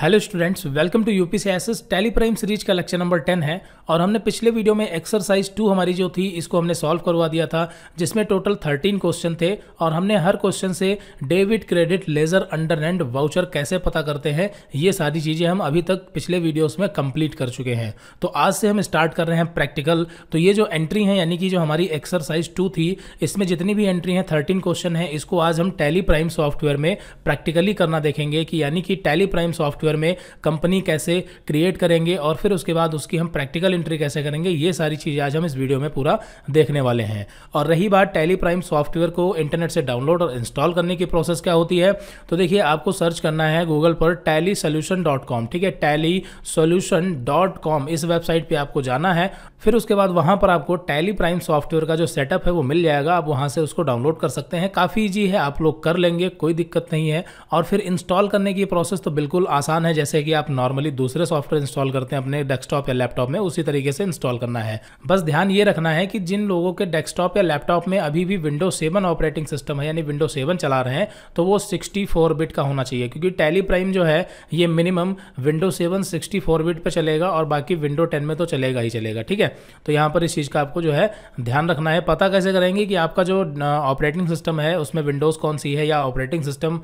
hello students welcome to UP से S Tally Prime series का lecture number ten है और हमने पिछले वीडियो में एक्सरसाइज टू हमारी जो थी इसको हमने सॉल्व करवा दिया था जिसमें टोटल थर्टीन क्वेश्चन थे और हमने हर क्वेश्चन से debit credit ledger under and voucher कैसे पता करते हैं ये सारी चीज़ें हम अभी तक पिछले वीडियोज में कंप्लीट कर चुके हैं तो आज से हम स्टार्ट कर रहे हैं प्रैक्टिकल तो ये जो एंट्री है यानी कि जो हमारी एक्सरसाइज टू थी इसमें जितनी भी एंट्री हैं थर्टीन क्वेश्चन है इसको आज हम टेली प्राइम सॉफ्टवेयर में प्रैक्टिकली करना देखेंगे कि यानी कि टेली प्राइम सॉफ्टवेयर सॉफ्टवेयर में कंपनी कैसे क्रिएट करेंगे और फिर उसके बाद उसकी हम प्रैक्टिकल एंट्री कैसे करेंगे ये सारी चीज़ें आज हम इस वीडियो में पूरा देखने वाले हैं और रही बात टेली प्राइम सॉफ्टवेयर को इंटरनेट से डाउनलोड और इंस्टॉल करने की प्रोसेस क्या होती है तो देखिए आपको सर्च करना है गूगल पर टैली सोल्यूशन डॉट कॉम ठीक है टैली सोल्यूशन डॉट कॉम इस वेबसाइट पर आपको जाना है फिर उसके बाद वहाँ पर आपको टैली प्राइम सॉफ्टवेयर का जो सेटअप है वो मिल जाएगा आप वहाँ से उसको डाउनलोड कर सकते हैं काफ़ी ईजी है आप लोग कर लेंगे कोई दिक्कत नहीं है और फिर इंस्टॉल करने की प्रोसेस तो बिल्कुल आसान आसान है जैसे कि आप नॉर्मली दूसरे सॉफ्टवेयर इंस्टॉल करते हैं अपने डेस्कटॉप या लैपटॉप में उसी तरीके से इंस्टॉल करना है बस ध्यान ये रखना है कि जिन लोगों के डेस्कटॉप या लैपटॉप में अभी भी विंडो सेवन ऑपरेटिंग सिस्टम है यानी विंडो सेवन चला रहे हैं तो वो सिक्सटी बिट का होना चाहिए क्योंकि टेली प्राइम जो है ये minimum window seven sixty bit पर चलेगा और बाकी विंडो टेन में तो चलेगा ही चलेगा ठीक है तो यहाँ पर इस चीज़ का आपको जो है ध्यान रखना है पता कैसे करेंगे कि आपका जो ऑपरेटिंग सिस्टम है उसमें विंडोज़ कौन सी है या ऑपरेटिंग सिस्टम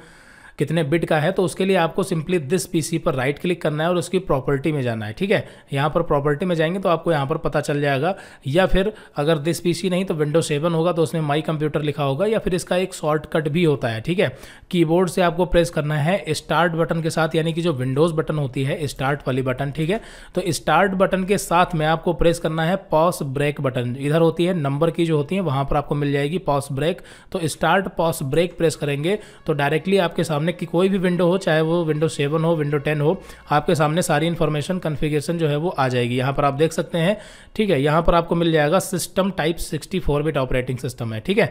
कितने बिट का है तो उसके लिए आपको सिंपली दिस पीसी पर राइट क्लिक करना है और उसकी प्रॉपर्टी में जाना है ठीक है यहाँ पर प्रॉपर्टी में जाएंगे तो आपको यहाँ पर पता चल जाएगा या फिर अगर दिस पीसी नहीं तो विंडो सेवन होगा तो उसमें माई कंप्यूटर लिखा होगा या फिर इसका एक शॉर्टकट भी होता है ठीक है कीबोर्ड से आपको प्रेस करना है स्टार्ट बटन के साथ यानी कि जो विंडोज बटन होती है स्टार्ट वाली बटन ठीक है तो स्टार्ट बटन के साथ में आपको प्रेस करना है पॉस ब्रेक बटन इधर होती है नंबर की जो होती है वहां पर आपको मिल जाएगी पॉस ब्रेक तो स्टार्ट पॉस ब्रेक प्रेस करेंगे तो डायरेक्टली आपके सामने सामने की कोई भी विंडो हो चाहे वो विंडो सेवन हो विंडो टेन हो आपके सामने सारी इन्फॉर्मेशन कन्फिगेशन जो है वो आ जाएगी यहाँ पर आप देख सकते हैं ठीक है यहाँ पर आपको मिल जाएगा system type sixty four bit operating system है ठीक है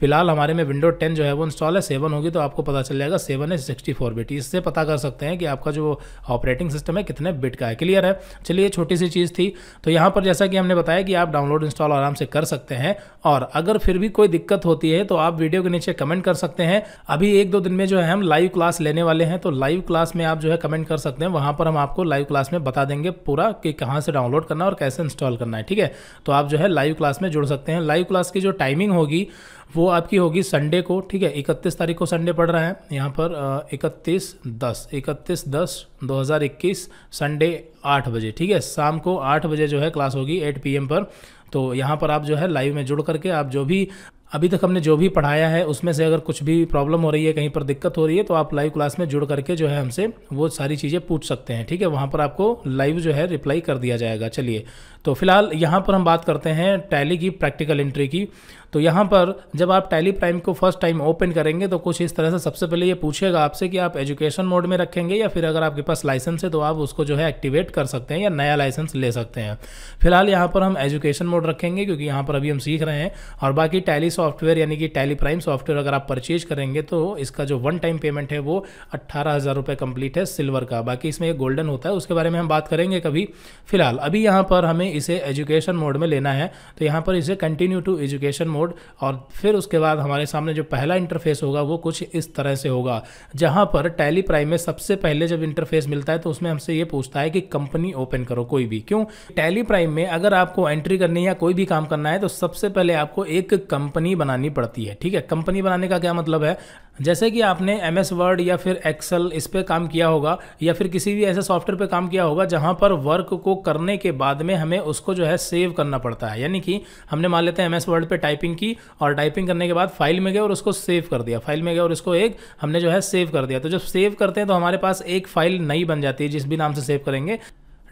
फिलहाल हमारे में विंडो टेन जो है वो इंस्टॉल है सेवन होगी तो आपको पता चल जाएगा सेवन है सिक्सटी फोर बिट इससे पता कर सकते हैं कि आपका जो ऑपरेटिंग सिस्टम है कितने बिट का है क्लियर है चलिए छोटी सी चीज़ थी तो यहाँ पर जैसा कि हमने बताया कि आप डाउनलोड इंस्टॉल आराम से कर सकते हैं और अगर फिर भी कोई दिक्कत होती है तो आप वीडियो के नीचे कमेंट कर सकते हैं अभी एक दो दिन में जो है हम लाइव लाइव क्लास लेने वाले हैं तो लाइव क्लास में आप जो है कमेंट कर सकते हैं वहां पर हम आपको लाइव क्लास में बता देंगे पूरा कि कहां से डाउनलोड करना है और कैसे इंस्टॉल करना है ठीक है तो आप जो है लाइव क्लास में जुड़ सकते हैं लाइव क्लास की जो टाइमिंग होगी वो आपकी होगी संडे को ठीक है इकतीस तारीख को संडे पड़ रहा है यहाँ पर इकतीस दस इकतीस दस 2021 संडे आठ बजे ठीक है शाम को आठ बजे जो है क्लास होगी एट पीएम पर तो यहाँ पर आप जो है लाइव में जुड़ करके आप जो भी अभी तक हमने जो भी पढ़ाया है उसमें से अगर कुछ भी प्रॉब्लम हो रही है कहीं पर दिक्कत हो रही है तो आप लाइव क्लास में जुड़ करके जो है हमसे वो सारी चीज़ें पूछ सकते हैं ठीक है वहाँ पर आपको लाइव जो है रिप्लाई कर दिया जाएगा चलिए तो फिलहाल यहाँ पर हम बात करते हैं टैली की प्रैक्टिकल एंट्री की तो यहाँ पर जब आप टैली प्राइम को फर्स्ट टाइम ओपन करेंगे तो कुछ इस तरह से सबसे पहले ये पूछेगा आपसे कि आप एजुकेशन मोड में रखेंगे या फिर अगर आपके पास लाइसेंस है तो आप उसको जो है एक्टिवेट कर सकते हैं या नया लाइसेंस ले सकते हैं फिलहाल यहाँ पर हम एजुकेशन मोड रखेंगे क्योंकि यहाँ पर अभी हम सीख रहे हैं और बाकी टैली सॉफ्टवेयर यानी कि टैली प्राइम सॉफ्टवेयर अगर आप परचेज करेंगे तो इसका जो वन टाइम पेमेंट है वो अट्ठारह हज़ार रुपये कंप्लीट है सिल्वर का बाकी इसमें एक गोल्डन होता है उसके बारे में हम बात करेंगे कभी फिलहाल अभी यहाँ पर हमें इसे एजुकेशन मोड में लेना है तो यहाँ पर इसे कंटिन्यू टू एजुकेशन मोड और फिर उसके बाद हमारे सामने जो पहला इंटरफेस होगा वो कुछ इस तरह से होगा जहाँ पर टैली प्राइम में सबसे पहले जब इंटरफेस मिलता है तो उसमें हमसे ये पूछता है कि कंपनी ओपन करो कोई भी क्यों टैली प्राइम में अगर आपको एंट्री करनी या कोई भी काम करना है तो सबसे पहले आपको एक कंपनी बनानी पड़ती है ठीक है कंपनी बनाने का क्या मतलब है जैसे कि आपने एम एस वर्ड या फिर एक्सेल इस पर काम किया होगा या फिर किसी भी ऐसे सॉफ्टवेयर पर काम किया होगा जहाँ पर वर्क को करने के बाद में हमें हमें उसको जो है सेव करना पड़ता है यानी कि हमने मान लेते हैं एम एस वर्ड पर टाइपिंग की और टाइपिंग करने के बाद फाइल में गए और उसको सेव कर दिया फाइल में गए और उसको एक हमने जो है सेव कर दिया तो जब सेव करते हैं तो हमारे पास एक फाइल नई बन जाती है जिस भी नाम से सेव करेंगे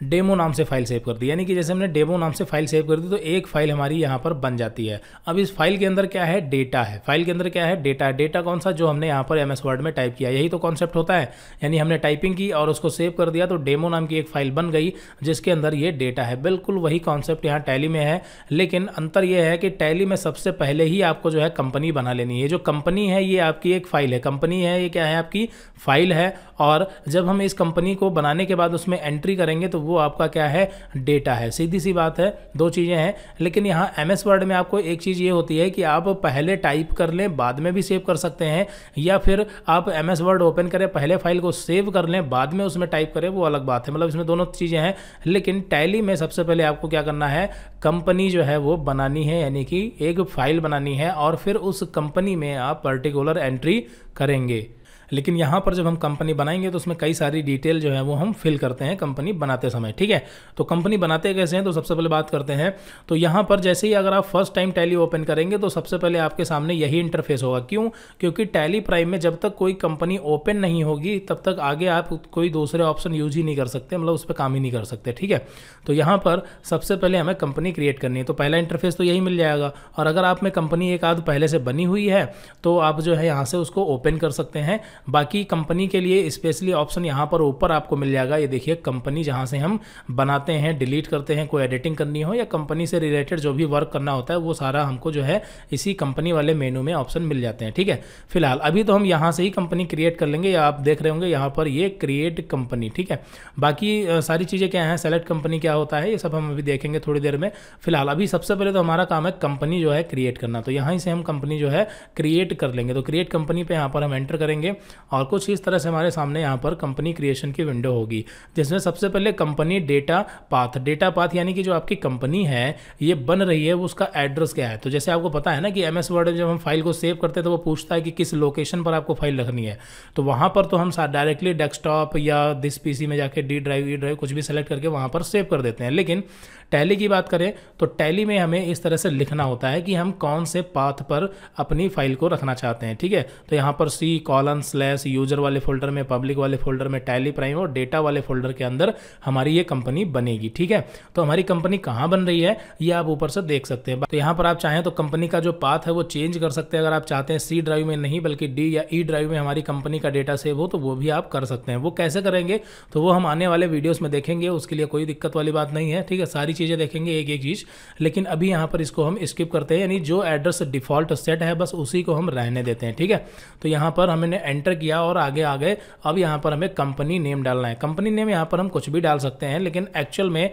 डेमो नाम से फाइल सेव कर दी यानी कि जैसे हमने डेमो नाम से फाइल सेव कर दी तो एक फाइल हमारी यहाँ पर बन जाती है अब इस फाइल के अंदर क्या है डेटा है फाइल के अंदर क्या है डेटा है डेटा कौन सा जो हमने यहाँ पर एम एस वर्ड में टाइप किया यही तो कॉन्सेप्ट होता है यानी हमने टाइपिंग की और उसको सेव कर दिया तो डेमो नाम की एक फाइल बन गई जिसके अंदर ये डेटा है बिल्कुल वही कॉन्सेप्ट यहाँ टैली में है लेकिन अंतर यह है कि टैली में सबसे पहले ही आपको जो है कंपनी बना लेनी है जो कंपनी है ये आपकी एक फाइल है कंपनी है ये क्या है आपकी फाइल है और जब हम इस कंपनी को बनाने के बाद उसमें एंट्री करेंगे तो वो आपका क्या है डेटा है सीधी सी बात है दो चीज़ें हैं लेकिन यहाँ एम एस वर्ड में आपको एक चीज़ ये होती है कि आप पहले टाइप कर लें बाद में भी सेव कर सकते हैं या फिर आप एम एस वर्ड ओपन करें पहले फाइल को सेव कर लें बाद में उसमें टाइप करें वो अलग बात है मतलब इसमें दोनों चीज़ें हैं लेकिन टैली में सबसे पहले आपको क्या करना है कंपनी जो है वो बनानी है यानी कि एक फाइल बनानी है और फिर उस कंपनी में आप पर्टिकुलर एंट्री करेंगे लेकिन यहाँ पर जब हम कंपनी बनाएंगे तो उसमें कई सारी डिटेल जो है वो हम फिल करते हैं कंपनी बनाते समय ठीक है तो कंपनी बनाते कैसे हैं तो सबसे पहले बात करते हैं तो यहाँ पर जैसे ही अगर आप फर्स्ट टाइम टैली ओपन करेंगे तो सबसे पहले आपके सामने यही इंटरफेस होगा क्यों क्योंकि टैली प्राइम में जब तक कोई कंपनी ओपन नहीं होगी तब तक आगे आप कोई दूसरे ऑप्शन यूज ही नहीं कर सकते मतलब उस पर काम ही नहीं कर सकते ठीक है तो यहाँ पर सबसे पहले हमें कंपनी क्रिएट करनी है तो पहला इंटरफेस तो यही मिल जाएगा और अगर आप में कंपनी एक आध पहले से बनी हुई है तो आप जो है यहाँ से उसको ओपन कर सकते हैं बाकी कंपनी के लिए स्पेशली ऑप्शन यहाँ पर ऊपर आपको मिल जाएगा ये देखिए कंपनी जहाँ से हम बनाते हैं डिलीट करते हैं कोई एडिटिंग करनी हो या कंपनी से रिलेटेड जो भी वर्क करना होता है वो सारा हमको जो है इसी कंपनी वाले मेनू में ऑप्शन मिल जाते हैं ठीक है फिलहाल अभी तो हम यहाँ से ही कंपनी क्रिएट कर लेंगे या आप देख रहे होंगे यहाँ पर ये क्रिएट कंपनी ठीक है बाकी सारी चीज़ें क्या हैं सेलेक्ट कंपनी क्या होता है ये सब हम अभी देखेंगे थोड़ी देर में फिलहाल अभी सबसे पहले तो हमारा काम है कंपनी जो है क्रिएट करना तो यहाँ से हम कंपनी जो है क्रिएट कर लेंगे तो क्रिएट कंपनी पे यहाँ पर हम एंटर करेंगे और कुछ इस तरह से हमारे सामने यहाँ पर कंपनी क्रिएशन की विंडो होगी जिसमें सबसे पहले company data path data path यानी कि जो आपकी कंपनी है ये बन रही है उसका एड्रेस क्या है तो जैसे आपको पता है ना कि एम एस वर्ड जब हम फाइल को सेव करते हैं तो वो पूछता है कि किस लोकेशन पर आपको फाइल रखनी है तो वहाँ पर तो हम डायरेक्टली डेस्कटॉप या दिस पीसी में जाके डी ड्राइव ई ड्राइव कुछ भी सेलेक्ट करके वहाँ पर सेव कर देते हैं लेकिन टैली की बात करें तो टैली में हमें इस तरह से लिखना होता है कि हम कौन से पाथ पर अपनी फाइल को रखना चाहते हैं ठीक है तो यहाँ पर सी कॉलन स्लैश यूजर वाले फोल्डर में पब्लिक वाले फोल्डर में टैली प्राइम और डेटा वाले फोल्डर के अंदर हमारी ये कंपनी बनेगी ठीक है तो हमारी कंपनी कहाँ बन रही है ये आप ऊपर से देख सकते हैं तो यहाँ पर आप चाहें तो कंपनी का जो पाथ है वो चेंज कर सकते हैं अगर आप चाहते हैं सी ड्राइव में नहीं बल्कि डी या ई e ड्राइव में हमारी कंपनी का डेटा सेव हो तो वो भी आप कर सकते हैं वो कैसे करेंगे तो वो हम आने वाले वीडियोज में देखेंगे उसके लिए कोई दिक्कत वाली बात नहीं है ठीक है सारी सारी चीज़ें देखेंगे एक एक चीज़ लेकिन अभी यहाँ पर इसको हम स्किप करते हैं यानी जो एड्रेस डिफ़ॉल्ट सेट है बस उसी को हम रहने देते हैं ठीक है तो यहाँ पर हमने एंटर किया और आगे आ गए अब यहाँ पर हमें कंपनी नेम डालना है कंपनी नेम यहाँ पर हम कुछ भी डाल सकते हैं लेकिन एक्चुअल में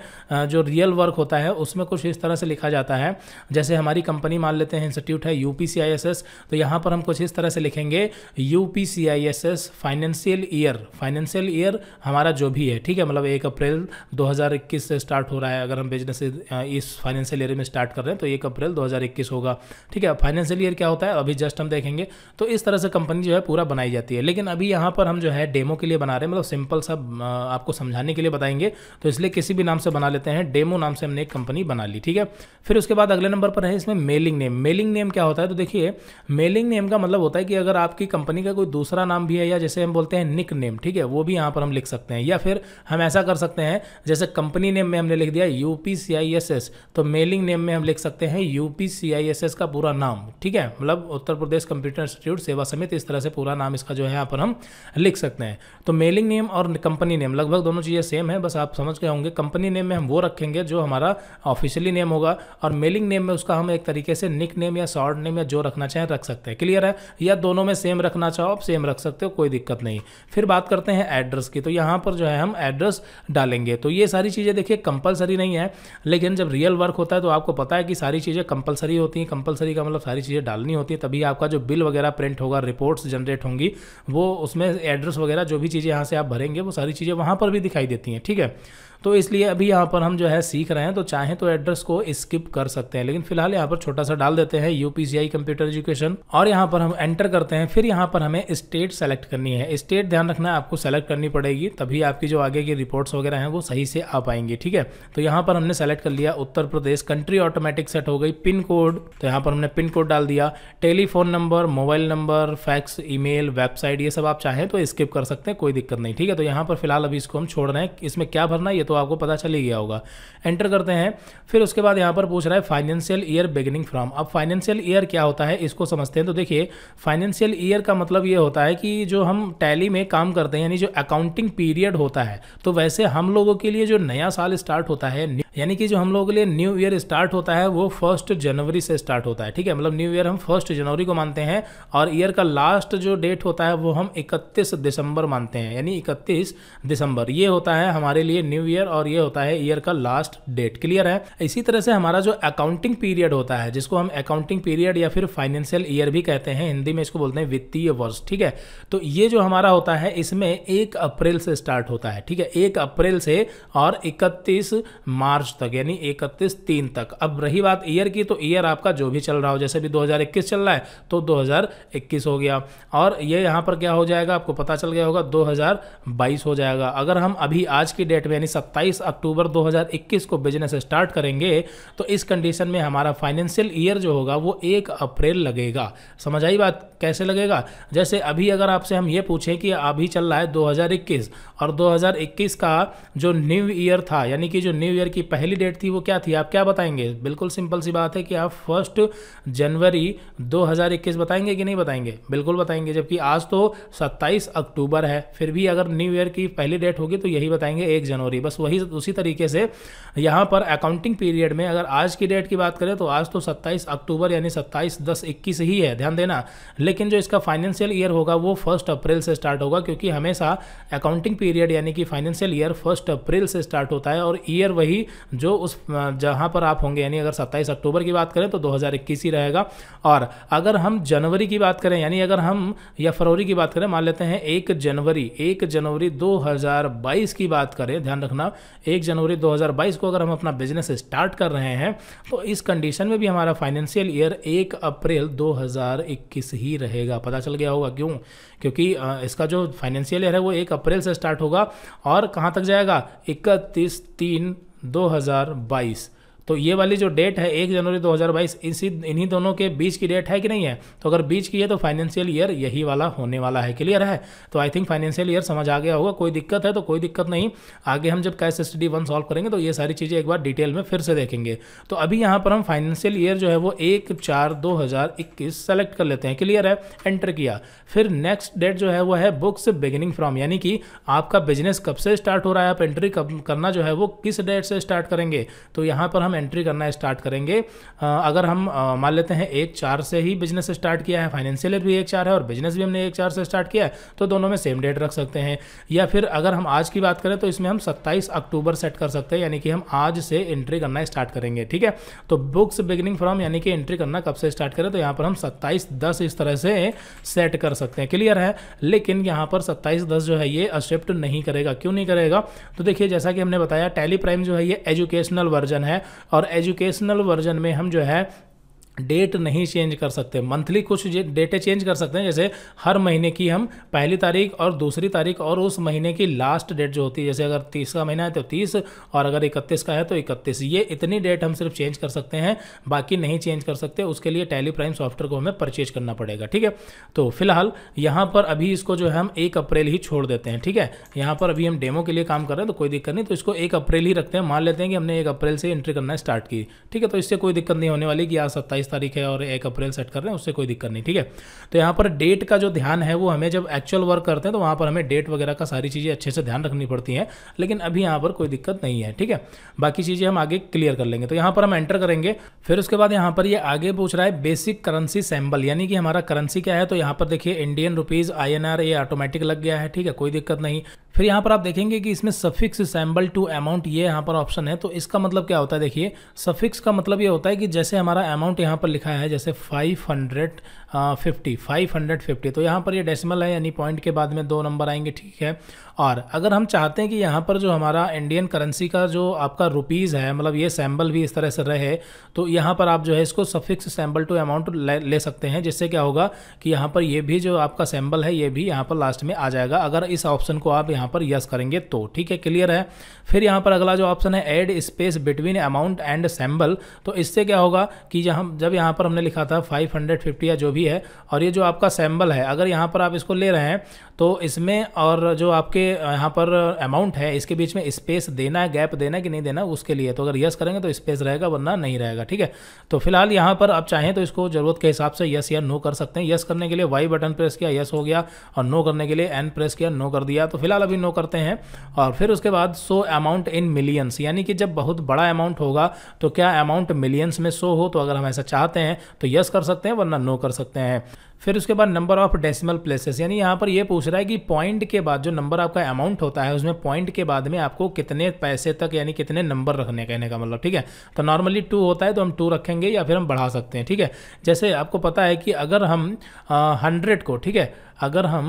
जो रियल वर्क होता है उसमें कुछ इस तरह से लिखा जाता है जैसे हमारी कंपनी मान लेते हैं इंस्टीट्यूट है यू तो यहाँ पर हम कुछ इस तरह से लिखेंगे you financial year financial year हमारा जो भी है ठीक है मतलब एक अप्रैल 2021 से स्टार्ट हो रहा है अगर हम बिजनेस इस फाइनेंशियल ईयर में स्टार्ट कर रहे हैं तो एक अप्रैल 2021 होगा ठीक है फाइनेंशियल ईयर क्या होता है अभी जस्ट हम देखेंगे तो इस तरह से कंपनी जो है पूरा बनाई जाती है लेकिन अभी यहाँ पर हम जो है डेमो के लिए बना रहे हैं मतलब सिंपल सब आपको समझाने के लिए बताएंगे तो इसलिए किसी भी नाम से बना लेते हैं डेमो नाम से हमने एक कंपनी बना ली ठीक है फिर उसके बाद अगले नंबर पर है इसमें मेलिंग नेम मेलिंग नेम क्या होता है तो देखिए मेलिंग नेम का मतलब होता है कि अगर आपकी कंपनी का कोई दूसरा नाम भी है या जैसे हम बोलते हैं निक नेम ठीक है वो भी यहाँ पर हम लिख सकते हैं या फिर हम ऐसा कर सकते हैं जैसे कंपनी नेम में हमने लिख दिया U UP C I S S तो मेलिंग नेम में हम लिख सकते हैं UP C I S S का पूरा नाम ठीक है मतलब उत्तर प्रदेश कंप्यूटर इंस्टीट्यूट सेवा समित इस तरह से पूरा नाम इसका जो है यहाँ पर हम लिख सकते हैं तो मेलिंग नेम और कंपनी नेम लगभग दोनों चीज़ें सेम है बस आप समझ गए होंगे कंपनी नेम में हम वो रखेंगे जो हमारा ऑफिशियली नेम होगा और मेलिंग नेम में उसका हम एक तरीके से निक नेम या शॉर्ट नेम या जो रखना चाहें रख सकते हैं क्लियर है या दोनों में सेम रखना चाहो आप सेम रख सकते हो कोई दिक्कत नहीं फिर बात करते हैं एड्रेस की तो यहाँ पर जो है हम एड्रेस डालेंगे तो ये सारी चीज़ें देखिए कंपलसरी नहीं है लेकिन जब रियल वर्क होता है तो आपको पता है कि सारी चीज़ें कंपलसरी होती हैं कंपलसरी का मतलब सारी चीज़ें डालनी होती है तभी आपका जो बिल वगैरह प्रिंट होगा रिपोर्ट्स जनरेट होंगी वो उसमें एड्रेस वगैरह जो भी चीज़ें यहाँ से आप भरेंगे वो सारी चीज़ें वहाँ पर भी दिखाई देती हैं ठीक है तो इसलिए अभी यहाँ पर हम जो है सीख रहे हैं तो चाहें तो एड्रेस को स्किप कर सकते हैं लेकिन फिलहाल यहाँ पर छोटा सा डाल देते हैं यूपीसीआई कंप्यूटर एजुकेशन और यहाँ पर हम एंटर करते हैं फिर यहाँ पर हमें स्टेट सेलेक्ट करनी है स्टेट ध्यान रखना है आपको सेलेक्ट करनी पड़ेगी तभी आपकी जो आगे की रिपोर्ट्स वगैरह हैं वो सही से आ पाएंगी ठीक है तो यहाँ पर हमने सेलेक्ट कर लिया Uttar Pradesh country automatic set हो गई पिन कोड तो यहाँ पर हमने पिन कोड डाल दिया telephone number mobile number fax email website ये सब आप चाहें तो स्किप कर सकते हैं कोई दिक्कत नहीं ठीक है तो यहाँ पर फिलहाल अभी इसको हम छोड़ रहे हैं इसमें क्या भरना है ये तो तो आपको पता चल ही गया होगा एंटर करते हैं फिर उसके बाद यहाँ पर पूछ रहा है फाइनेंशियल ईयर बिगिनिंग फ्रॉम अब फाइनेंशियल ईयर क्या होता है इसको समझते हैं तो देखिए फाइनेंशियल ईयर का मतलब ये होता है कि जो हम टैली में काम करते हैं यानी जो अकाउंटिंग पीरियड होता है तो वैसे हम लोगों के लिए जो नया साल स्टार्ट होता है यानी कि जो हम लोगों के लिए न्यू ईयर स्टार्ट होता है वो फर्स्ट जनवरी से स्टार्ट होता है ठीक है मतलब न्यू ईयर हम फर्स्ट जनवरी को मानते हैं और ईयर का लास्ट जो डेट होता है वो हम इकतीस दिसंबर मानते हैं यानी इकतीस दिसंबर ये होता है हमारे लिए न्यू ईयर और ये होता है ईयर का लास्ट डेट क्लियर है इसी तरह से हमारा जो अकाउंटिंग पीरियड होता है जिसको हम अकाउंटिंग पीरियड या फिर फाइनेंशियल ईयर भी कहते हैं हिंदी में इसको बोलते हैं वित्तीय वर्ष ठीक है तो ये जो हमारा होता है इसमें एक अप्रैल से स्टार्ट होता है ठीक है एक अप्रैल से और इकतीस मार्च मार्च तक यानी इकतीस तीन तक अब रही बात ईयर की तो ईयर आपका जो भी चल रहा हो जैसे भी 2021 चल रहा है तो 2021 हो गया और ये यहाँ पर क्या हो जाएगा आपको पता चल गया होगा 2022 हो जाएगा अगर हम अभी आज की डेट में यानी 27 अक्टूबर 2021 को बिजनेस स्टार्ट करेंगे तो इस कंडीशन में हमारा फाइनेंशियल ईयर जो होगा वो एक अप्रैल लगेगा समझ आई बात कैसे लगेगा जैसे अभी अगर आपसे हम ये पूछें कि अभी चल रहा है दो और दो का जो न्यू ईयर था यानी कि जो न्यू ईयर की पहली डेट थी वो क्या थी आप क्या बताएंगे बिल्कुल सिंपल सी बात है कि आप फर्स्ट जनवरी 2021 बताएंगे कि नहीं बताएंगे बिल्कुल बताएंगे जबकि आज तो 27 अक्टूबर है फिर भी अगर न्यू ईयर की पहली डेट होगी तो यही बताएंगे एक जनवरी बस वही उसी तरीके से यहाँ पर अकाउंटिंग पीरियड में अगर आज की डेट की बात करें तो आज तो सत्ताईस अक्टूबर यानी सत्ताईस दस इक्कीस ही है ध्यान देना लेकिन जो इसका फाइनेंशियल ईयर होगा वो फर्स्ट अप्रैल से स्टार्ट होगा क्योंकि हमेशा अकाउंटिंग पीरियड यानी कि फाइनेंशियल ईयर फर्स्ट अप्रैल से स्टार्ट होता है और ईयर वही जो उस जहाँ पर आप होंगे यानी अगर सत्ताईस अक्टूबर की बात करें तो 2021 ही रहेगा और अगर हम जनवरी की बात करें यानी अगर हम या फरवरी की बात करें मान लेते हैं एक जनवरी एक जनवरी 2022 की बात करें ध्यान रखना एक जनवरी 2022 को अगर हम अपना बिजनेस स्टार्ट कर रहे हैं तो इस कंडीशन में भी हमारा फाइनेंशियल ईयर एक अप्रैल 2021 ही रहेगा पता चल गया होगा क्यों क्योंकि इसका जो फाइनेंशियल ईयर है वो एक अप्रैल से स्टार्ट होगा और कहाँ तक जाएगा इकतीस तीन 2022 तो ये वाली जो डेट है एक जनवरी 2022 इसी इन्हीं दोनों के बीच की डेट है कि नहीं है तो अगर बीच की है तो फाइनेंशियल ईयर यही वाला होने वाला है क्लियर है तो आई थिंक फाइनेंशियल ईयर समझ आ गया होगा कोई दिक्कत है तो कोई दिक्कत नहीं आगे हम जब कैश स्टडी वन सॉल्व करेंगे तो ये सारी चीज़ें एक बार डिटेल में फिर से देखेंगे तो अभी यहाँ पर हम फाइनेंशियल ईयर जो है वो एक चार दो सेलेक्ट कर लेते हैं क्लियर है एंटर किया फिर नेक्स्ट डेट जो है वो है बुक्स बिगिनिंग फ्रॉम यानी कि आपका बिजनेस कब से स्टार्ट हो रहा है आप एंट्री कब करना जो है वो किस डेट से स्टार्ट करेंगे तो यहाँ पर हम एंट्री करना स्टार्ट करेंगे अगर हम मान लेते हैं एक चार से ही बिजनेस स्टार्ट किया है फाइनेंशियल भी एक चार है और बिजनेस भी हमने एक चार से स्टार्ट किया है तो दोनों में सेम डेट रख सकते हैं या फिर अगर हम आज की बात करें तो इसमें हम सत्ताईस अक्टूबर सेट कर सकते हैं यानी कि हम आज से एंट्री करना स्टार्ट करेंगे ठीक है तो बुक्स बिगिनिंग फ्रॉम यानी कि एंट्री करना कब से स्टार्ट करें तो यहाँ पर हम सत्ताईस दस इस तरह से सेट कर सकते हैं क्लियर है लेकिन यहाँ पर सत्ताईस दस जो है ये एक्सेप्ट नहीं करेगा क्यों नहीं करेगा तो देखिए जैसा कि हमने बताया टेली प्राइम जो है ये एजुकेशनल वर्जन है और एजुकेशनल वर्जन में हम जो है डेट नहीं चेंज कर सकते मंथली कुछ डेटें चेंज कर सकते हैं जैसे हर महीने की हम पहली तारीख और दूसरी तारीख और उस महीने की लास्ट डेट जो होती है जैसे अगर तीस का महीना है तो तीस और अगर इकतीस का है तो इकतीस ये इतनी डेट हम सिर्फ चेंज कर सकते हैं बाकी नहीं चेंज कर सकते उसके लिए टैली प्राइम सॉफ्टवेयर को हमें परचेज करना पड़ेगा ठीक है तो फिलहाल यहाँ पर अभी इसको जो है हम एक अप्रैल ही छोड़ देते हैं ठीक है यहाँ पर अभी हम डेमो के लिए काम कर रहे हैं तो कोई दिक्कत नहीं तो इसको एक अप्रैल ही रखते हैं मान लेते हैं कि हमने एक अप्रैल से एंट्री करना स्टार्ट की ठीक है तो इससे कोई दिक्कत नहीं होने वाली कि आ सत्ताईस सत्ताईस तारीख है और एक अप्रैल सेट कर रहे हैं उससे कोई दिक्कत नहीं ठीक है तो यहाँ पर डेट का जो ध्यान है वो हमें जब एक्चुअल वर्क करते हैं तो वहाँ पर हमें डेट वगैरह का सारी चीज़ें अच्छे से ध्यान रखनी पड़ती हैं लेकिन अभी यहाँ पर कोई दिक्कत नहीं है ठीक है बाकी चीज़ें हम आगे क्लियर कर लेंगे तो यहाँ पर हम एंटर करेंगे फिर उसके बाद यहाँ पर ये आगे पूछ रहा है बेसिक करेंसी सैम्बल यानी कि हमारा करेंसी क्या है तो यहाँ पर देखिए इंडियन रुपीज़ आई ये ऑटोमेटिक लग गया है ठीक है कोई दिक्कत नहीं फिर यहाँ पर आप देखेंगे कि इसमें सफिक्स सैम्बल टू अमाउंट ये यहाँ पर ऑप्शन है तो इसका मतलब क्या होता है देखिए सफिक्स का मतलब ये होता है कि जैसे हमारा अमाउंट यहाँ यहाँ पर लिखा है जैसे five hundred fifty five hundred fifty तो यहाँ पर ये डेसिमल है यानी पॉइंट के बाद में दो नंबर आएंगे ठीक है और अगर हम चाहते हैं कि यहाँ पर जो हमारा इंडियन करेंसी का जो आपका रुपीज़ है मतलब ये सैम्बल भी इस तरह से रहे तो यहाँ पर आप जो है इसको सफिक्स सैम्बल टू अमाउंट ले सकते हैं जिससे क्या होगा कि यहाँ पर ये भी जो आपका सैम्बल है ये भी यहाँ पर लास्ट में आ जाएगा अगर इस ऑप्शन को आप यहाँ पर यस करेंगे तो ठीक है क्लियर है फिर यहाँ पर अगला जो ऑप्शन है add space between amount and symbol तो इससे क्या होगा कि जब यहाँ पर हमने लिखा था फाइव या जो भी भी है और ये जो आपका सैम्बल है अगर यहाँ पर आप इसको ले रहे हैं तो इसमें और जो आपके यहाँ पर अमाउंट है इसके बीच में स्पेस देना है गैप देना है कि नहीं देना उसके लिए तो अगर यस करेंगे तो स्पेस रहेगा वरना नहीं रहेगा ठीक है तो फिलहाल यहाँ पर आप चाहें तो इसको ज़रूरत के हिसाब से यस या नो कर सकते हैं यस करने के लिए वाई बटन प्रेस किया यस हो गया और नो करने के लिए एन प्रेस किया नो कर दिया तो फिलहाल अभी नो करते हैं और फिर उसके बाद सो अमाउंट इन मिलियंस यानी कि जब बहुत बड़ा अमाउंट होगा तो क्या अमाउंट मिलियंस में सो हो तो अगर हम ऐसा चाहते हैं तो यस कर सकते हैं वरना नो कर सकते हैं सकते हैं फिर उसके बाद नंबर ऑफ डेसिमल प्लेसेस यानी यहाँ पर यह पूछ रहा है कि पॉइंट के बाद जो नंबर आपका अमाउंट होता है उसमें पॉइंट के बाद में आपको कितने पैसे तक यानी कितने नंबर रखने कहने का मतलब ठीक है तो नॉर्मली टू होता है तो हम टू रखेंगे या फिर हम बढ़ा सकते हैं ठीक है जैसे आपको पता है कि अगर हम हंड्रेड को ठीक है अगर हम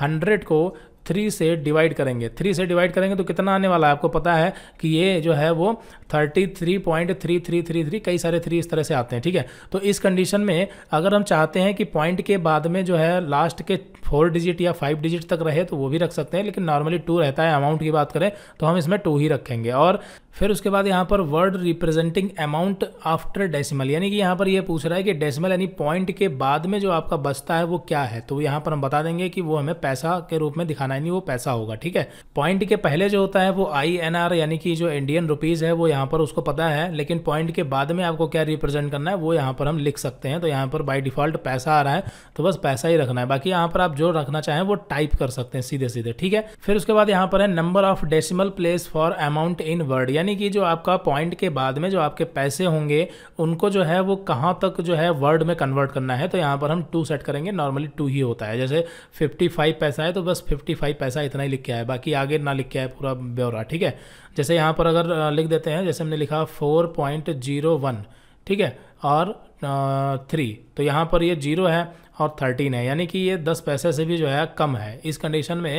हंड्रेड को थ्री से डिवाइड करेंगे थ्री से डिवाइड करेंगे तो कितना आने वाला है आपको पता है कि ये जो है वो thirty three point three three three three कई सारे थ्री इस तरह से आते हैं ठीक है तो इस कंडीशन में अगर हम चाहते हैं कि पॉइंट के बाद में जो है लास्ट के फोर डिजिट या फाइव डिजिट तक रहे तो वो भी रख सकते हैं लेकिन नॉर्मली टू रहता है अमाउंट की बात करें तो हम इसमें टू ही रखेंगे और फिर उसके बाद यहाँ पर word representing amount after decimal यानी कि यहाँ पर ये यह पूछ रहा है कि डेसिमल यानी पॉइंट के बाद में जो आपका बचता है वो क्या है तो यहाँ पर हम बता देंगे कि वो हमें पैसा के रूप में दिखाना बनाना यानी वो पैसा होगा ठीक है पॉइंट के पहले जो होता है वो आई एन आर यानी कि जो इंडियन रुपीज़ है वो यहाँ पर उसको पता है लेकिन पॉइंट के बाद में आपको क्या रिप्रेजेंट करना है वो यहाँ पर हम लिख सकते हैं तो यहाँ पर बाई डिफ़ॉल्ट पैसा आ रहा है तो बस पैसा ही रखना है बाकी यहाँ पर आप जो रखना चाहें वो टाइप कर सकते हैं सीधे सीधे ठीक है फिर उसके बाद यहाँ पर है number of decimal place for amount in word यानी कि जो आपका पॉइंट के बाद में जो आपके पैसे होंगे उनको जो है वो कहाँ तक जो है वर्ड में कन्वर्ट करना है तो यहाँ पर हम टू सेट करेंगे नॉर्मली टू ही होता है जैसे फिफ्टी पैसा है तो बस फिफ्टी भाई पैसा इतना ही लिख के आया बाकी आगे ना लिख के आया पूरा ब्यौरा ठीक है जैसे यहाँ पर अगर लिख देते हैं जैसे हमने लिखा फोर पॉइंट जीरो वन ठीक है और थ्री तो यहाँ पर ये जीरो है और थर्टीन है यानी कि ये दस पैसे से भी जो है कम है इस कंडीशन में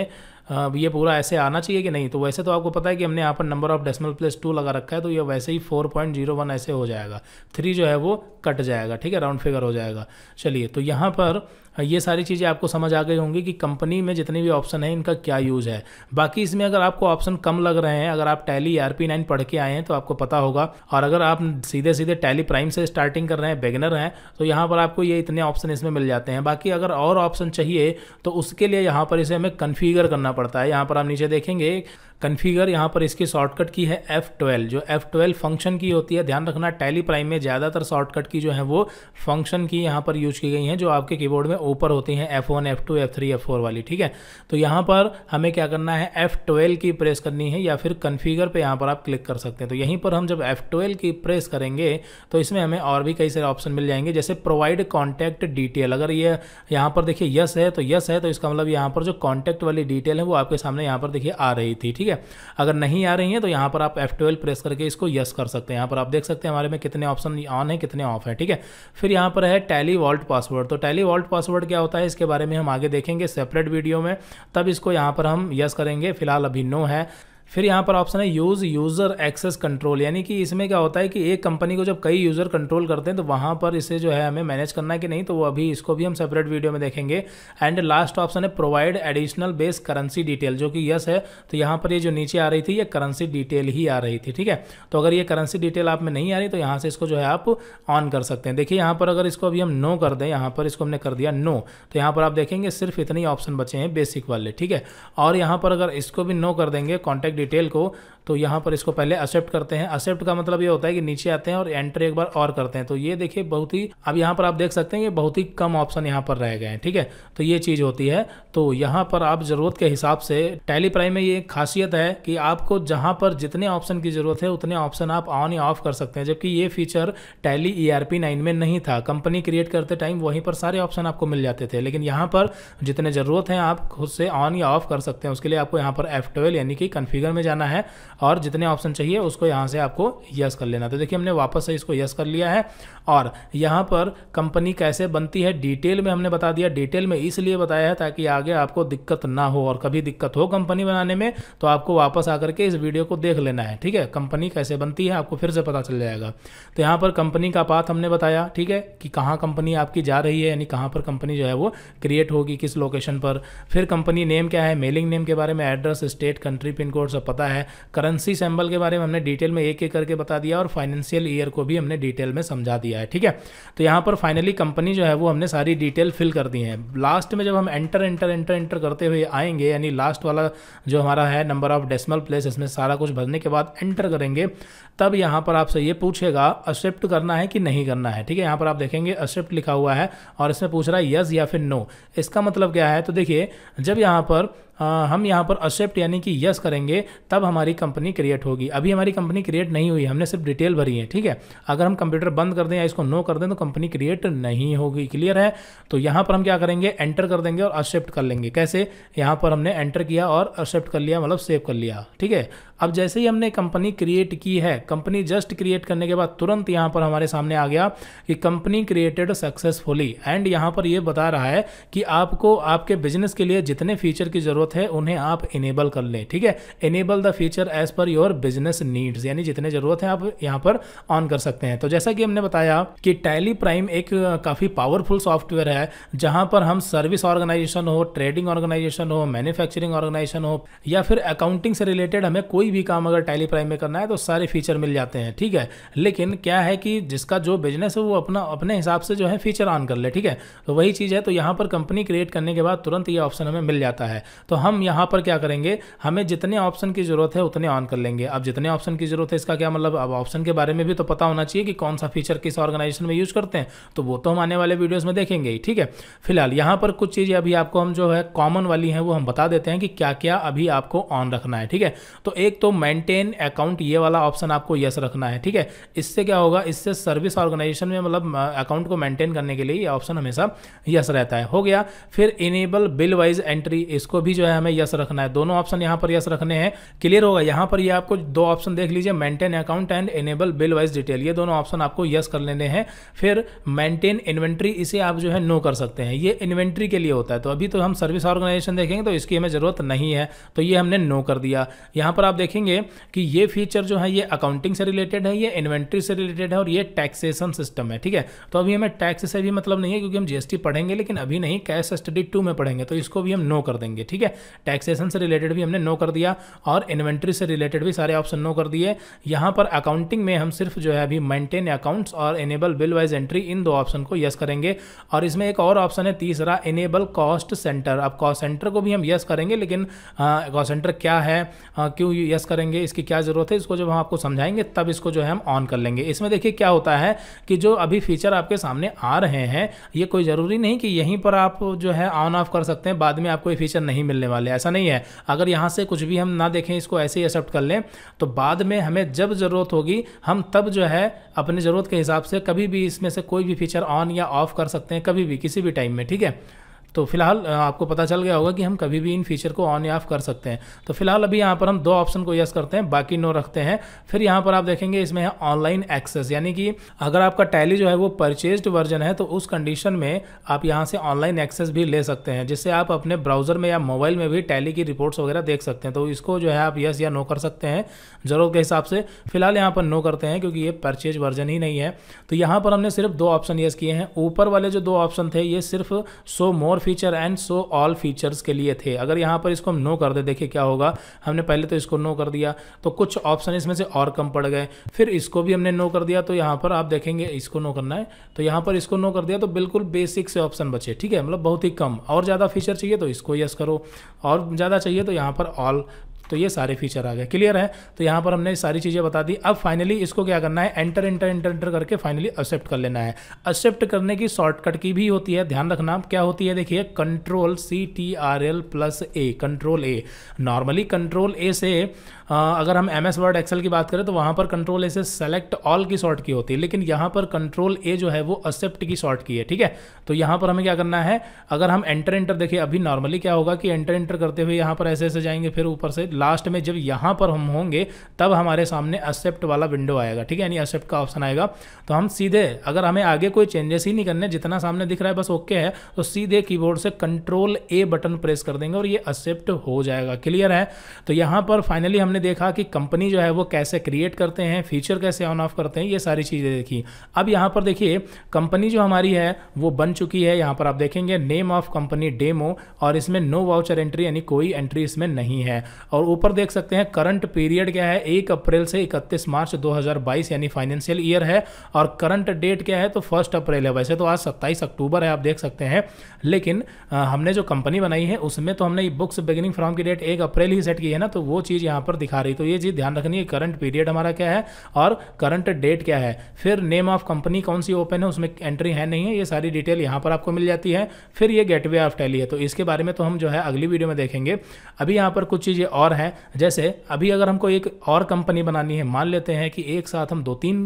ये पूरा ऐसे आना चाहिए कि नहीं तो वैसे तो आपको पता है कि हमने यहाँ पर number of decimal place two लगा रखा है तो ये वैसे ही फोर पॉइंट जीरो वन ऐसे हो जाएगा थ्री जो है वो कट जाएगा ठीक है राउंड फिगर हो जाएगा चलिए तो यहाँ पर हाँ, ये सारी चीज़ें आपको समझ आ गई होंगी कि कंपनी में जितने भी ऑप्शन हैं इनका क्या यूज़ है बाकी इसमें अगर आपको ऑप्शन कम लग रहे हैं अगर आप टैली आर पी नाइन पढ़ के आए हैं तो आपको पता होगा और अगर आप सीधे सीधे टैली प्राइम से स्टार्टिंग कर रहे हैं बेगनर हैं तो यहाँ पर आपको ये इतने ऑप्शन इसमें मिल जाते हैं बाकी अगर और ऑप्शन चाहिए तो उसके लिए यहाँ पर इसे हमें कन्फिगर करना पड़ता है यहाँ पर आप नीचे देखेंगे कन्फिगर यहाँ पर इसकी शॉर्टकट की है F12 जो F12 फंक्शन की होती है ध्यान रखना टैली प्राइम में ज़्यादातर शॉर्टकट की जो है वो फंक्शन की यहाँ पर यूज की गई हैं जो आपके कीबोर्ड में ऊपर होती हैं F1, F2, F3, F4 वाली ठीक है तो यहाँ पर हमें क्या करना है F12 की प्रेस करनी है या फिर कन्फिगर पर यहाँ पर आप क्लिक कर सकते हैं तो यहीं पर हम जब एफ की प्रेस करेंगे तो इसमें हमें और भी कई सारे ऑप्शन मिल जाएंगे जैसे प्रोवाइड कॉन्टैक्ट डिटेल अगर ये यहाँ पर देखिए यस है तो यस है तो इसका मतलब यहाँ पर जो कॉन्टैक्ट वाली डिटेल है वो आपके सामने यहाँ पर देखिए आ रही थी ठीक ठीक है अगर नहीं आ रही है तो यहाँ पर आप F12 प्रेस करके इसको यस कर सकते हैं यहाँ पर आप देख सकते हैं हमारे में कितने ऑप्शन ऑन है कितने ऑफ है ठीक है फिर यहाँ पर है टैली वॉल्ट पासवर्ड तो टैली वॉल्ट पासवर्ड क्या होता है इसके बारे में हम आगे देखेंगे सेपरेट वीडियो में तब इसको यहाँ पर हम यस करेंगे फिलहाल अभी नो है फिर यहाँ पर ऑप्शन है यूज़ यूज़र एक्सेस कंट्रोल यानी कि इसमें क्या होता है कि एक कंपनी को जब कई यूज़र कंट्रोल करते हैं तो वहाँ पर इसे जो है हमें मैनेज करना है कि नहीं तो वो अभी इसको भी हम सेपरेट वीडियो में देखेंगे एंड लास्ट ऑप्शन है provide additional base currency detail जो कि यस है तो यहाँ पर ये यह जो नीचे आ रही थी ये करेंसी डिटेल ही आ रही थी ठीक है तो अगर ये करेंसी डिटेल आप में नहीं आ रही तो यहाँ से इसको जो है आप ऑन कर सकते हैं देखिए यहाँ पर अगर इसको अभी हम नो कर दें यहाँ पर इसको हमने कर दिया नो तो यहाँ पर आप देखेंगे सिर्फ इतने ऑप्शन बचे हैं बेसिक वाले ठीक है और यहाँ पर अगर इसको भी नो कर देंगे कॉन्टैक्ट डिटेल को तो यहाँ पर इसको पहले एक्सेप्ट करते हैं एक्सेप्ट का मतलब ये होता है कि नीचे आते हैं और एंट्री एक बार और करते हैं तो ये देखिए बहुत ही अब यहाँ पर आप देख सकते हैं कि बहुत ही कम ऑप्शन यहाँ पर रह गए हैं ठीक है तो ये चीज़ होती है तो यहाँ पर आप ज़रूरत के हिसाब से टैली प्राइम में ये खासियत है कि आपको जहाँ पर जितने ऑप्शन की ज़रूरत है उतने ऑप्शन आप ऑन या ऑफ कर सकते हैं जबकि ये फीचर टैली ई आर में नहीं था कंपनी क्रिएट करते टाइम वहीं पर सारे ऑप्शन आपको मिल जाते थे लेकिन यहाँ पर जितने ज़रूरत हैं आप खुद से ऑन या ऑफ कर सकते हैं उसके लिए आपको यहाँ पर एफ यानी कि कन्फिगर में जाना है और जितने ऑप्शन चाहिए उसको यहाँ से आपको यस कर लेना तो देखिए हमने वापस से इसको यस कर लिया है और यहाँ पर कंपनी कैसे बनती है डिटेल में हमने बता दिया डिटेल में इसलिए बताया है ताकि आगे आपको दिक्कत ना हो और कभी दिक्कत हो कंपनी बनाने में तो आपको वापस आकर के इस वीडियो को देख लेना है ठीक है कंपनी कैसे बनती है आपको फिर से पता चल जाएगा तो यहाँ पर कंपनी का पाथ हमने बताया ठीक है कि कहाँ कंपनी आपकी जा रही है यानी कहाँ पर कंपनी जो है वो क्रिएट होगी किस लोकेशन पर फिर कंपनी नेम क्या है मेलिंग नेम के बारे में address state country pin code सब पता है कर करेंसी सैम्बल के बारे में हमने डिटेल में एक एक करके बता दिया और फाइनेंशियल ईयर को भी हमने डिटेल में समझा दिया है ठीक है तो यहाँ पर फाइनली कंपनी जो है वो हमने सारी डिटेल फिल कर दी है लास्ट में जब हम एंटर एंटर एंटर एंटर करते हुए आएंगे यानी लास्ट वाला जो हमारा है नंबर ऑफ डेसिमल प्लेस इसमें सारा कुछ भरने के बाद एंटर करेंगे तब यहाँ पर आपसे ये पूछेगा एक्सेप्ट करना है कि नहीं करना है ठीक है यहाँ पर आप देखेंगे एक्सेप्ट लिखा हुआ है और इसमें पूछ रहा है यस या फिर नो इसका मतलब क्या है तो देखिए जब यहाँ पर हाँ, हम यहाँ पर एक्सेप्ट यानी कि यस करेंगे तब हमारी कंपनी क्रिएट होगी अभी हमारी कंपनी क्रिएट नहीं हुई हमने सिर्फ डिटेल भरी है ठीक है अगर हम कंप्यूटर बंद कर दें या इसको नो कर दें तो कंपनी क्रिएट नहीं होगी क्लियर है तो यहाँ पर हम क्या करेंगे एंटर कर देंगे और एक्सेप्ट कर लेंगे कैसे यहाँ पर हमने एंटर किया और एक्सेप्ट कर लिया मतलब सेव कर लिया ठीक है अब जैसे ही हमने कंपनी क्रिएट की है कंपनी जस्ट क्रिएट करने के बाद तुरंत यहाँ पर हमारे सामने आ गया कि कंपनी क्रिएटेड सक्सेसफुली एंड यहाँ पर यह बता रहा है कि आपको आपके बिजनेस के लिए जितने फीचर की जरूरत ज़रूरत है उन्हें आप इनेबल कर लें ठीक है enable the feature as per your business needs यानी जितने ज़रूरत है आप यहाँ पर ऑन कर सकते हैं तो जैसा कि हमने बताया कि टैली प्राइम एक काफ़ी पावरफुल सॉफ्टवेयर है जहां पर हम सर्विस ऑर्गेनाइजेशन हो ट्रेडिंग ऑर्गेनाइजेशन हो मैन्युफैक्चरिंग ऑर्गेनाइजेशन हो या फिर अकाउंटिंग से रिलेटेड हमें कोई भी काम अगर टैली प्राइम में करना है तो सारे फीचर मिल जाते हैं ठीक है लेकिन क्या है कि जिसका जो बिजनेस है वो अपना अपने हिसाब से जो है फीचर ऑन कर ले ठीक है तो वही चीज़ है तो यहां पर कंपनी क्रिएट करने के बाद तुरंत ये ऑप्शन हमें मिल जाता है तो तो हम यहाँ पर क्या करेंगे हमें जितने ऑप्शन की ज़रूरत है उतने ऑन कर लेंगे अब जितने ऑप्शन की ज़रूरत है इसका क्या मतलब अब ऑप्शन के बारे में भी तो पता होना चाहिए कि कौन सा फीचर किस ऑर्गेनाइजेशन में यूज़ करते हैं तो वो तो हम आने वाले वीडियोज़ में देखेंगे ही ठीक है फिलहाल यहाँ पर कुछ चीज़ें अभी आपको हम जो है कॉमन वाली हैं वो हम बता देते हैं कि क्या क्या अभी आपको ऑन रखना है ठीक है तो एक तो मेंटेन अकाउंट ये वाला ऑप्शन आपको यस रखना है ठीक है इससे क्या होगा इससे सर्विस ऑर्गेनाइजेशन में मतलब अकाउंट को मेंटेन करने के लिए ऑप्शन हमेशा यस रहता है हो गया फिर इनेबल बिल वाइज एंट्री इसको भी जो है हमें यस रखना है दोनों ऑप्शन यहाँ पर यस रखने हैं क्लियर होगा यहाँ पर ये आपको दो ऑप्शन देख लीजिए maintain account and enable bill wise detail ये दोनों ऑप्शन आपको यस कर लेने हैं फिर मेंटेन इन्वेंट्री इसे आप जो है नो कर सकते हैं ये इन्वेंट्री के लिए होता है तो अभी तो हम सर्विस ऑर्गेनाइजेशन देखेंगे तो इसकी हमें ज़रूरत नहीं है तो ये हमने नो कर दिया यहाँ पर आप देखेंगे कि ये फीचर जो है ये अकाउंटिंग से रिलेटेड है ये इन्वेंट्री से रिलेटेड है और ये टैक्सेशन सिस्टम है ठीक है तो अभी हमें टैक्स से भी मतलब नहीं है क्योंकि हम जीएसटी पढ़ेंगे लेकिन अभी नहीं कैश स्टडी टू में पढ़ेंगे तो इसको भी हम नो कर देंगे ठीक है टैक्सेशन से रिलेटेड भी हमने नो कर दिया और इन्वेंट्री से रिलेटेड भी सारे ऑप्शन नो कर दिए यहाँ पर अकाउंटिंग में हम सिर्फ जो है अभी मेंटेन अकाउंट्स और इनेबल बिल वाइज एंट्री इन दो ऑप्शन को यस करेंगे और इसमें एक और ऑप्शन है तीसरा इनेबल कॉस्ट सेंटर अब कॉस्ट सेंटर को भी हम यस करेंगे लेकिन कॉस्ट हाँ, सेंटर क्या है हाँ, क्यों यस करेंगे इसकी क्या ज़रूरत है इसको जब हम आपको समझाएंगे तब इसको जो है हम ऑन कर लेंगे इसमें देखिए क्या होता है कि जो अभी फीचर आपके सामने आ रहे हैं ये कोई ज़रूरी नहीं कि यहीं पर आप जो है ऑन ऑफ कर सकते हैं बाद में आपको ये फीचर नहीं मिलने मिलने वाले ऐसा नहीं है अगर यहाँ से कुछ भी हम ना देखें इसको ऐसे ही एक्सेप्ट कर लें तो बाद में हमें जब ज़रूरत होगी हम तब जो है अपनी ज़रूरत के हिसाब से कभी भी इसमें से कोई भी फीचर ऑन या ऑफ कर सकते हैं कभी भी किसी भी टाइम में ठीक है तो फिलहाल आपको पता चल गया होगा कि हम कभी भी इन फीचर को ऑन या ऑफ कर सकते हैं तो फिलहाल अभी यहाँ पर हम दो ऑप्शन को यस करते हैं बाकी नो रखते हैं फिर यहाँ पर आप देखेंगे इसमें है ऑनलाइन एक्सेस यानी कि अगर आपका टैली जो है वो परचेज वर्जन है तो उस कंडीशन में आप यहाँ से ऑनलाइन एक्सेस भी ले सकते हैं जिससे आप अपने ब्राउजर में या मोबाइल में भी टैली की रिपोर्ट्स वगैरह देख सकते हैं तो इसको जो है आप यस या नो कर सकते हैं ज़रूरत के हिसाब से फिलहाल यहाँ पर नो करते हैं क्योंकि ये परचेज वर्जन ही नहीं है तो यहाँ पर हमने सिर्फ दो ऑप्शन यस किए हैं ऊपर वाले जो दो ऑप्शन थे ये सिर्फ so more feature and so all features के लिए थे अगर यहाँ पर इसको हम नो कर दे देखिए क्या होगा हमने पहले तो इसको नो कर दिया तो कुछ ऑप्शन इसमें से और कम पड़ गए फिर इसको भी हमने नो कर दिया तो यहाँ पर आप देखेंगे इसको नो करना है तो यहाँ पर इसको नो कर दिया तो बिल्कुल बेसिक से ऑप्शन बचे ठीक है मतलब बहुत ही कम और ज़्यादा फीचर चाहिए तो इसको यस करो और ज़्यादा चाहिए तो यहाँ पर ऑल तो ये सारे फीचर आ गए क्लियर है तो यहाँ पर हमने सारी चीज़ें बता दी अब फाइनली इसको क्या करना है एंटर एंटर एंटर एंटर करके फाइनली एक्सेप्ट कर लेना है एक्सेप्ट करने की शॉर्टकट की भी होती है ध्यान रखना क्या होती है देखिए control C T R L plus A control A normally control A से हाँ, अगर हम एम एस वर्ड एक्सेल की बात करें तो वहाँ पर कंट्रोल ए से सेलेक्ट ऑल की शॉर्ट की होती है लेकिन यहाँ पर कंट्रोल ए जो है वो एक्सेप्ट की शॉर्ट की है ठीक है तो यहाँ पर हमें क्या करना है अगर हम एंटर एंटर देखें अभी नॉर्मली क्या होगा कि एंटर एंटर करते हुए यहाँ पर ऐसे ऐसे जाएंगे फिर ऊपर से लास्ट में जब यहाँ पर हम होंगे तब हमारे सामने एक्सेप्ट वाला विंडो आएगा ठीक है यानी एक्सेप्ट का ऑप्शन आएगा तो हम सीधे अगर हमें आगे कोई चेंजेस ही नहीं करने जितना सामने दिख रहा है बस ओके है तो सीधे कीबोर्ड से कंट्रोल ए बटन प्रेस कर देंगे और ये एक्सेप्ट हो जाएगा क्लियर है तो यहाँ पर फाइनली हमने हमने देखा कि कंपनी जो है वो कैसे क्रिएट करते हैं फीचर कैसे ऑन ऑफ करते हैं ये सारी चीज़ें देखी अब यहाँ पर देखिए कंपनी जो हमारी है वो बन चुकी है यहाँ पर आप देखेंगे नेम ऑफ कंपनी डेमो और इसमें नो वाउचर एंट्री यानी कोई एंट्री इसमें नहीं है और ऊपर देख सकते हैं करंट पीरियड क्या है एक अप्रैल से इकतीस मार्च दो यानी फाइनेंशियल ईयर है और करंट डेट क्या है तो फर्स्ट अप्रैल है वैसे तो आज सत्ताईस अक्टूबर है आप देख सकते हैं लेकिन हमने जो कंपनी बनाई है उसमें तो हमने बुक्स बिगिनिंग फ्रॉम की डेट एक अप्रैल ही सेट की है ना तो वो चीज़ यहाँ पर दिखा रही तो ये चीज़ ध्यान रखनी है करंट पीरियड हमारा क्या है और करंट डेट क्या है फिर नेम ऑफ कंपनी कौन सी ओपन है उसमें एंट्री है नहीं है ये सारी डिटेल यहाँ पर आपको मिल जाती है फिर ये गेटवे ऑफ टैली है तो इसके बारे में तो हम जो है अगली वीडियो में देखेंगे अभी यहाँ पर कुछ चीज़ें और हैं जैसे अभी अगर हमको एक और कंपनी बनानी है मान लेते हैं कि एक साथ हम दो तीन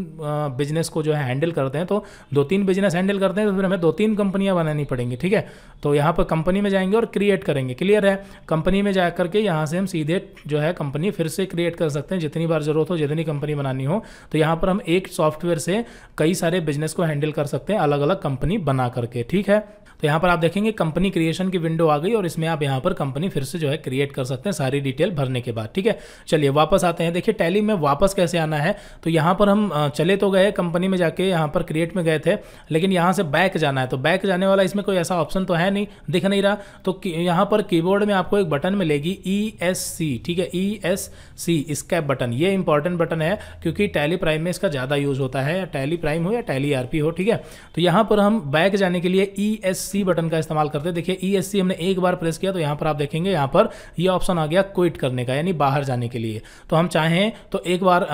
बिजनेस को जो है हैंडल करते हैं तो दो तीन बिजनेस हैंडल करते हैं तो फिर हमें दो तीन कंपनियां बनानी पड़ेंगी ठीक है तो यहाँ पर कंपनी में जाएंगे और क्रिएट करेंगे क्लियर है कंपनी में जाकर के यहाँ से हम सीधे जो है कंपनी फिर से क्रिएट कर सकते हैं जितनी बार ज़रूरत हो जितनी कंपनी बनानी हो तो यहाँ पर हम एक सॉफ्टवेयर से कई सारे बिजनेस को हैंडल कर सकते हैं अलग अलग कंपनी बना करके ठीक है तो यहाँ पर आप देखेंगे कंपनी क्रिएशन की विंडो आ गई और इसमें आप यहाँ पर कंपनी फिर से जो है क्रिएट कर सकते हैं सारी डिटेल भरने के बाद ठीक है चलिए वापस आते हैं देखिए टैली में वापस कैसे आना है तो यहाँ पर हम चले तो गए कंपनी में जाके यहाँ पर क्रिएट में गए थे लेकिन यहाँ से बैक जाना है तो बैक जाने वाला इसमें कोई ऐसा ऑप्शन तो है नहीं दिख नहीं रहा तो यहाँ पर कीबोर्ड में आपको एक बटन मिलेगी ई एस सी ठीक है E S C escape button ये इंपॉर्टेंट बटन है क्योंकि टैली प्राइम में इसका ज़्यादा यूज होता है टैली प्राइम हो या टैली आर हो ठीक है तो यहाँ पर हम बैक जाने के लिए E e S C button का इस्तेमाल करते हैं देखिए ई e हमने एक बार प्रेस किया तो यहाँ पर आप देखेंगे यहाँ पर ये यह ऑप्शन आ गया क्विट करने का यानी बाहर जाने के लिए तो हम चाहें तो एक बार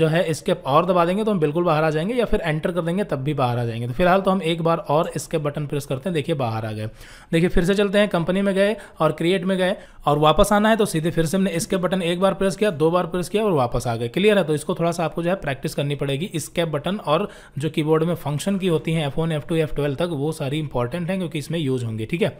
जो है स्केप और दबा देंगे तो हम बिल्कुल बाहर आ जाएंगे या फिर एंटर कर देंगे तब भी बाहर आ जाएंगे तो फिलहाल तो हम एक बार और स्केप बटन प्रेस करते हैं देखिए बाहर आ गए देखिए फिर से चलते हैं कंपनी में गए और क्रिएट में गए और वापस आना है तो सीधे फिर से हमने स्केप बटन एक बार प्रेस किया दो बार प्रेस किया और वापस आ गए क्लियर है तो इसको थोड़ा सा आपको जो है प्रैक्टिस करनी पड़ेगी स्केप बटन और जो कीबोर्ड में फंक्शन की होती है F one F two F twelve तक वो सारी इंपॉर्टेंट है देखेंगे क्योंकि इसमें यूज होंगे ठीक है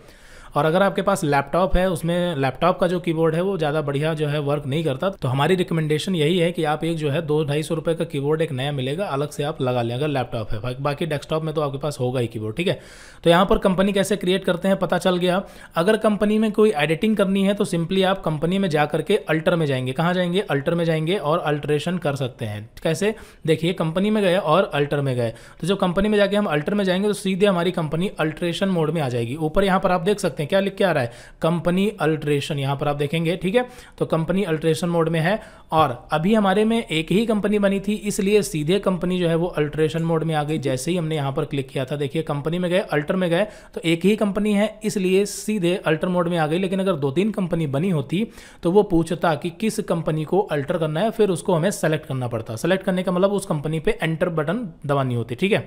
और अगर आपके पास लैपटॉप है उसमें लैपटॉप का जो कीबोर्ड है वो ज़्यादा बढ़िया जो है वर्क नहीं करता तो हमारी रिकमेंडेशन यही है कि आप एक जो है दो ढाई सौ रुपये का कीबोर्ड एक नया मिलेगा अलग से आप लगा लें अगर लैपटॉप है बाकी डेस्कटॉप में तो आपके पास होगा ही कीबोर्ड ठीक है तो यहाँ पर कंपनी कैसे क्रिएट करते हैं पता चल गया अगर कंपनी में कोई एडिटिंग करनी है तो सिंपली आप कंपनी में जा करके अल्टर में जाएंगे कहाँ जाएंगे अल्टर में जाएंगे और अल्ट्रेशन कर सकते हैं कैसे देखिए कंपनी में गए और अल्टर में गए तो जब कंपनी में जाके हम अल्टर में जाएंगे तो सीधे हमारी कंपनी अल्ट्रेशन मोड में आ जाएगी ऊपर यहाँ पर आप देख सकते हैं हैं क्या लिख के आ रहा है कंपनी अल्ट्रेशन यहां पर आप देखेंगे ठीक है तो कंपनी अल्ट्रेशन मोड में है और अभी हमारे में एक ही कंपनी बनी थी इसलिए सीधे कंपनी जो है वो अल्ट्रेशन मोड में आ गई जैसे ही हमने यहां पर क्लिक किया था देखिए कंपनी में गए अल्टर में गए तो एक ही कंपनी है इसलिए सीधे अल्टर मोड में आ गई लेकिन अगर दो तीन कंपनी बनी होती तो वो पूछता कि किस कंपनी को अल्टर करना है फिर उसको हमें सेलेक्ट करना पड़ता सेलेक्ट करने का मतलब उस कंपनी पे एंटर बटन दबानी होती ठीक है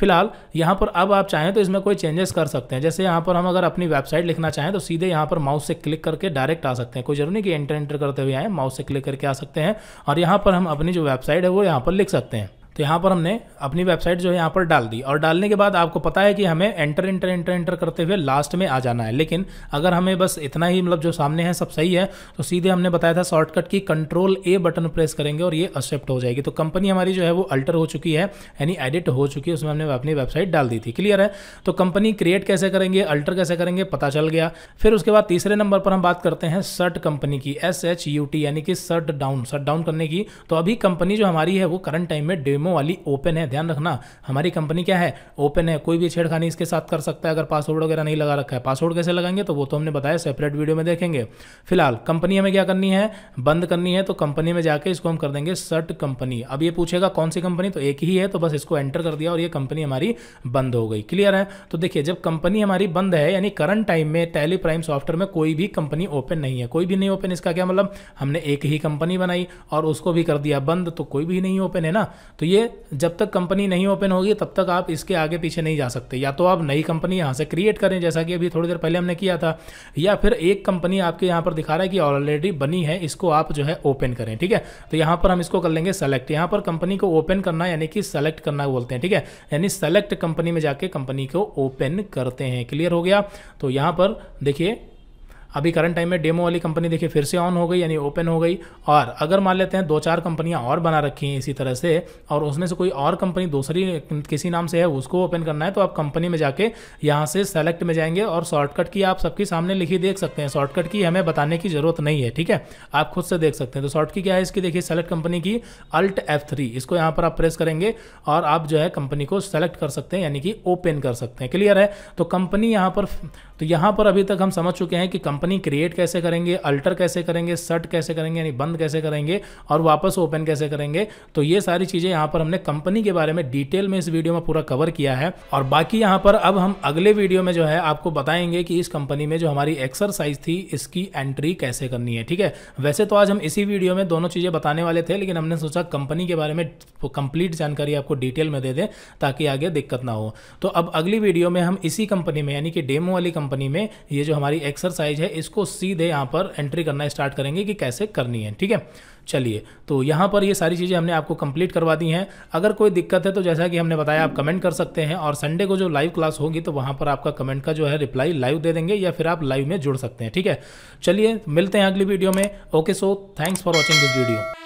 फिलहाल यहाँ पर अब आप चाहें तो इसमें कोई चेंजेस कर सकते हैं जैसे यहाँ पर हम अगर अपनी वेबसाइट लिखना चाहें तो सीधे यहाँ पर माउस से क्लिक करके डायरेक्ट आ सकते हैं कोई जरूरी नहीं कि एंटर एंटर करते हुए आएँ माउस से क्लिक करके आ सकते हैं और यहाँ पर हम अपनी जो वेबसाइट है वो यहाँ पर लिख सकते हैं तो यहाँ पर हमने अपनी वेबसाइट जो है यहाँ पर डाल दी और डालने के बाद आपको पता है कि हमें एंटर एंटर एंटर एंटर करते हुए लास्ट में आ जाना है लेकिन अगर हमें बस इतना ही मतलब जो सामने है सब सही है तो सीधे हमने बताया था शॉर्टकट की कंट्रोल ए बटन प्रेस करेंगे और ये एक्सेप्ट हो जाएगी तो कंपनी हमारी जो है वो अल्टर हो चुकी है यानी एडिट हो चुकी है उसमें हमने अपनी वेबसाइट डाल दी थी क्लियर है तो कंपनी क्रिएट कैसे करेंगे अल्टर कैसे करेंगे पता चल गया फिर उसके बाद तीसरे नंबर पर हम बात करते हैं सर्ट कंपनी की एस एच यू टी यानी कि सर्ट डाउन सर्ट डाउन करने की तो अभी कंपनी जो हमारी है वो करंट टाइम में डेमो वाली ओपन है ध्यान रखना हमारी कंपनी क्या है ओपन है कोई भी छेड़खानी इसके साथ कर सकता है अगर पासवर्ड वगैरह नहीं लगा रखा है पासवर्ड कैसे लगाएंगे तो वो तो हमने बताया सेपरेट वीडियो में देखेंगे फिलहाल कंपनी हमें क्या करनी है बंद करनी है तो कंपनी में जाके इसको हम कर देंगे सर्ट कंपनी अब ये पूछेगा कौन सी कंपनी तो एक ही है तो बस इसको एंटर कर दिया और ये कंपनी हमारी बंद हो गई क्लियर है तो देखिए जब कंपनी हमारी बंद है यानी करंट टाइम में टैली प्राइम सॉफ्टवेयर में कोई भी कंपनी ओपन नहीं है कोई भी नहीं ओपन इसका क्या मतलब हमने एक ही कंपनी बनाई और उसको भी कर दिया बंद तो कोई भी नहीं ओपन है ना तो ये ये जब तक कंपनी नहीं ओपन होगी तब तक आप इसके आगे पीछे नहीं जा सकते या तो आप नई कंपनी यहाँ से क्रिएट करें जैसा कि अभी थोड़ी देर पहले हमने किया था या फिर एक कंपनी आपके यहाँ पर दिखा रहा है कि ऑलरेडी बनी है इसको आप जो है ओपन करें ठीक है तो यहाँ पर हम इसको कर लेंगे सेलेक्ट यहाँ पर कंपनी को ओपन करना यानी कि सेलेक्ट करना बोलते हैं ठीक है यानी सेलेक्ट कंपनी में जाके कंपनी को ओपन करते हैं क्लियर हो गया तो यहाँ पर देखिए अभी करंट टाइम में डेमो वाली कंपनी देखिए फिर से ऑन हो गई यानी ओपन हो गई और अगर मान लेते हैं दो चार कंपनियां और बना रखी हैं इसी तरह से और उसमें से कोई और कंपनी दूसरी किसी नाम से है उसको ओपन करना है तो आप कंपनी में जाके यहाँ से सेलेक्ट में जाएंगे और शॉर्टकट की आप सबके सामने लिखी देख सकते हैं शॉर्टकट की हमें बताने की जरूरत नहीं है ठीक है आप खुद से देख सकते हैं तो शॉर्ट की क्या है इसकी देखिए सेलेक्ट कंपनी की अल्ट एफ इसको यहाँ पर आप प्रेस करेंगे और आप जो है कंपनी को सेलेक्ट कर सकते हैं यानी कि ओपन कर सकते हैं क्लियर है तो कंपनी यहाँ पर तो यहाँ पर अभी तक हम समझ चुके हैं कि कंपनी क्रिएट कैसे करेंगे अल्टर कैसे करेंगे सट कैसे करेंगे यानी बंद कैसे करेंगे और वापस ओपन कैसे करेंगे तो ये सारी चीज़ें यहाँ पर हमने कंपनी के बारे में डिटेल में इस वीडियो में पूरा कवर किया है और बाकी यहाँ पर अब हम अगले वीडियो में जो है आपको बताएंगे कि इस कंपनी में जो हमारी एक्सरसाइज थी इसकी एंट्री कैसे करनी है ठीक है वैसे तो आज हम इसी वीडियो में दोनों चीज़ें बताने वाले थे लेकिन हमने सोचा कंपनी के बारे में कंप्लीट जानकारी आपको डिटेल में दे दें ताकि आगे दिक्कत ना हो तो अब अगली वीडियो में हम इसी कंपनी में यानी कि डेमो वाली कंपनी कंपनी में ये जो हमारी एक्सरसाइज है इसको सीधे यहाँ पर एंट्री करना स्टार्ट करेंगे कि कैसे करनी है ठीक है चलिए तो यहाँ पर ये सारी चीज़ें हमने आपको कंप्लीट करवा दी हैं अगर कोई दिक्कत है तो जैसा कि हमने बताया आप कमेंट कर सकते हैं और संडे को जो लाइव क्लास होगी तो वहाँ पर आपका कमेंट का जो है रिप्लाई लाइव दे देंगे या फिर आप लाइव में जुड़ सकते हैं ठीक है चलिए मिलते हैं अगली वीडियो में okay so thanks for watching this video